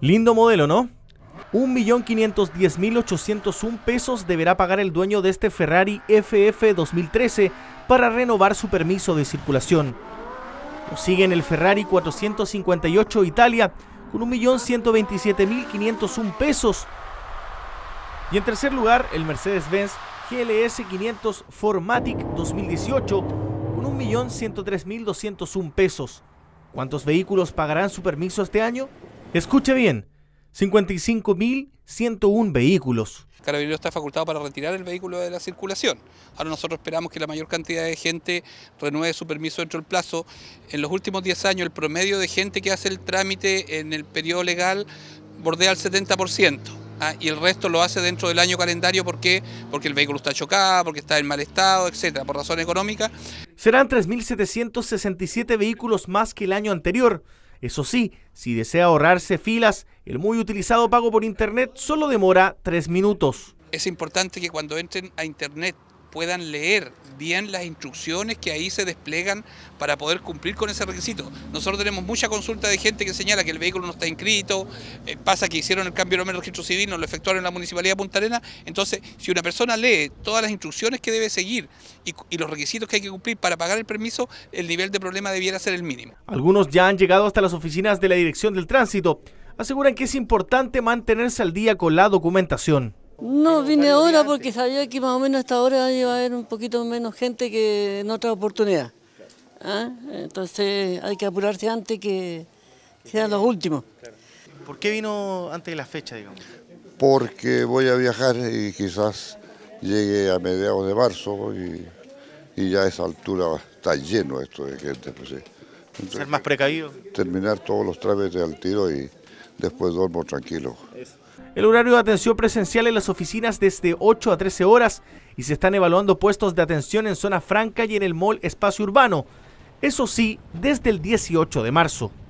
Lindo modelo, ¿no? 1.510.801 pesos deberá pagar el dueño de este Ferrari FF 2013 para renovar su permiso de circulación. Lo sigue en el Ferrari 458 Italia con 1.127.501 pesos. Y en tercer lugar, el Mercedes-Benz GLS 500 Formatic 2018 con 1.103.201 pesos. ¿Cuántos vehículos pagarán su permiso este año? Escuche bien, 55.101 vehículos. Carabinero está facultado para retirar el vehículo de la circulación. Ahora nosotros esperamos que la mayor cantidad de gente renueve su permiso dentro del plazo. En los últimos 10 años el promedio de gente que hace el trámite en el periodo legal bordea el 70%. Ah, y el resto lo hace dentro del año calendario, ¿por Porque el vehículo está chocado, porque está en mal estado, etcétera, por razón económica. Serán 3.767 vehículos más que el año anterior. Eso sí, si desea ahorrarse filas, el muy utilizado pago por Internet solo demora tres minutos. Es importante que cuando entren a Internet puedan leer bien las instrucciones que ahí se desplegan para poder cumplir con ese requisito. Nosotros tenemos mucha consulta de gente que señala que el vehículo no está inscrito, eh, pasa que hicieron el cambio de nombre del registro civil, no lo efectuaron en la Municipalidad de Punta Arena. Entonces, si una persona lee todas las instrucciones que debe seguir y los requisitos que hay que cumplir para pagar el permiso, el nivel de problema debiera ser el mínimo. Algunos ya han llegado hasta las oficinas de la Dirección del Tránsito. Aseguran que es importante mantenerse al día con la documentación. No, vine ahora porque sabía que más o menos a esta hora iba a haber un poquito menos gente que en otra oportunidad. ¿Ah? Entonces hay que apurarse antes que sean los últimos. ¿Por qué vino antes de la fecha, digamos? Porque voy a viajar y quizás llegue a mediados de marzo y, ya a esa altura está lleno esto de gente. Pues Ser más precavido. Terminar todos los trámites al tiro y después duermo tranquilo. El horario de atención presencial en las oficinas desde 8 a 13 horas y se están evaluando puestos de atención en zona franca y en el mall espacio urbano. Eso sí, desde el 18 de marzo.